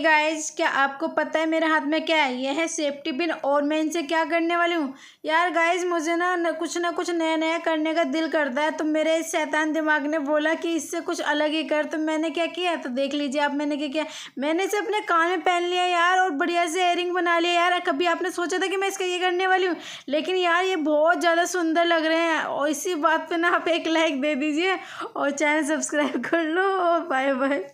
guys guys क्या आपको पता है मेरे हाथ में क्या है यह है सेफ्टी पिन और मैं इनसे क्या करने वाली हूँ यार गाइस मुझे ना, कुछ ना कुछ नया नया करने का दिल करता है तो मेरे इस शैतान दिमाग ने बोला कि इससे कुछ अलग ही कर तो मैंने क्या किया तो देख लीजिए आप मैंने क्या किया मैंने इसे अपने कान में पहन लिया यार और बढ़िया से एयरिंग बना लिया यार कभी आपने सोचा था कि मैं इसका ये करने वाली हूँ लेकिन यार ये बहुत ज़्यादा सुंदर लग रहे हैं और इसी बात पर ना आप एक लाइक दे दीजिए और चैनल सब्सक्राइब कर लो बाय बाय